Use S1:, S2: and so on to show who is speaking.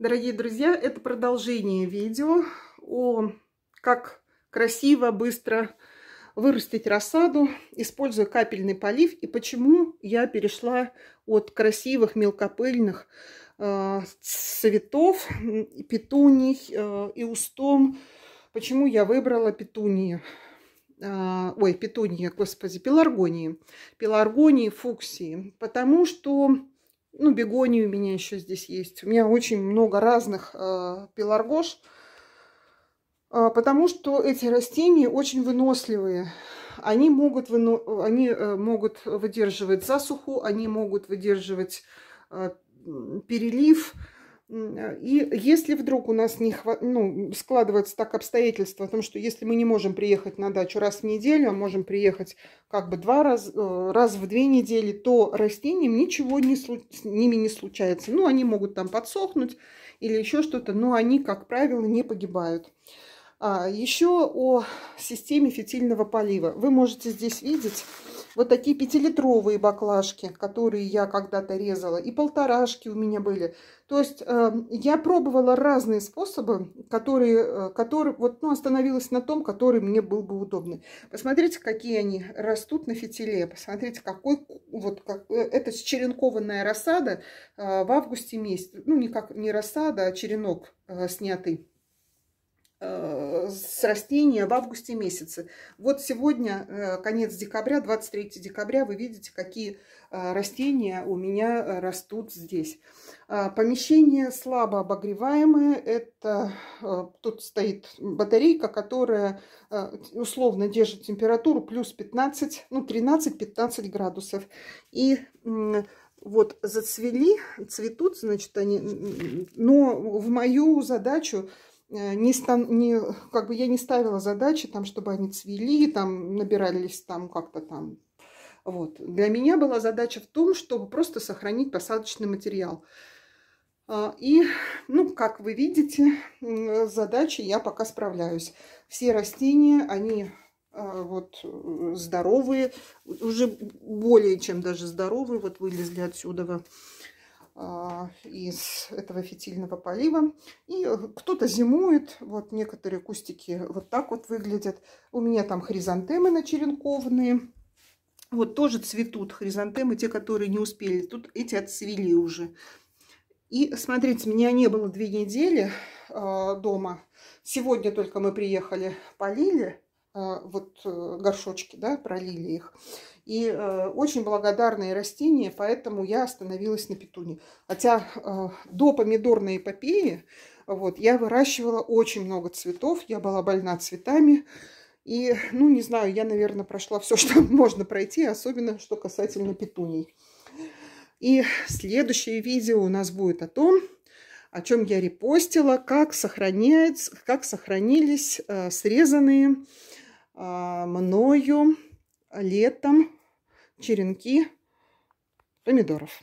S1: Дорогие друзья, это продолжение видео о как красиво, быстро вырастить рассаду, используя капельный полив, и почему я перешла от красивых мелкопыльных э, цветов, петуний э, и устом, почему я выбрала петунии. Э, ой, петунии, господи, пеларгонии. Пеларгонии, фуксии. Потому что ну, бегонии у меня еще здесь есть. У меня очень много разных э, пеларгош, э, потому что эти растения очень выносливые. Они могут, выно... они, э, могут выдерживать засуху, они могут выдерживать э, перелив. Э, и если вдруг у нас не хва... ну, складывается так обстоятельство, о том, что если мы не можем приехать на дачу раз в неделю, а можем приехать как бы два раза, э, раз в две недели, то растениям ничего не, с ними не случается. Ну, они могут там подсохнуть или еще что-то, но они, как правило, не погибают. А, еще о системе фитильного полива. Вы можете здесь видеть вот такие пятилитровые баклажки, которые я когда-то резала, и полторашки у меня были. То есть э, я пробовала разные способы, которые, э, которые вот, ну, остановилась на том, который мне был бы удобный. Посмотрите, какие они растут на фитиле, посмотрите, какой, вот, как, э, это черенкованная рассада э, в августе месяце, ну, не как, не рассада, а черенок э, снятый. Э, с растения в августе месяце. Вот сегодня, э, конец декабря, 23 декабря, вы видите, какие э, растения у меня растут здесь. Помещение слабо обогреваемое. Это тут стоит батарейка, которая условно держит температуру плюс 15, ну 13-15 градусов. И вот зацвели, цветут, значит, они. Но в мою задачу Э, не, не, как бы я не ставила задачи, там, чтобы они цвели, там, набирались там как-то там. Вот. Для меня была задача в том, чтобы просто сохранить посадочный материал. А, и, ну, как вы видите, с задачей я пока справляюсь. Все растения, они э, вот здоровые, уже более чем даже здоровые, вот вылезли отсюда. А, из этого фитильного полива. И кто-то зимует, вот некоторые кустики вот так вот выглядят. У меня там хризантемы начеренкованные. Вот тоже цветут хризантемы, те, которые не успели. Тут эти отцвели уже. И смотрите, меня не было две недели э, дома. Сегодня только мы приехали, полили. А, вот э, горшочки, да, пролили их. И э, очень благодарные растения, поэтому я остановилась на петуне. Хотя э, до помидорной эпопеи вот, я выращивала очень много цветов, я была больна цветами. И, ну, не знаю, я, наверное, прошла все, что можно пройти, особенно что касательно петуний. И следующее видео у нас будет о том, о чем я репостила, как, сохраняется, как сохранились э, срезанные а, мною летом черенки помидоров.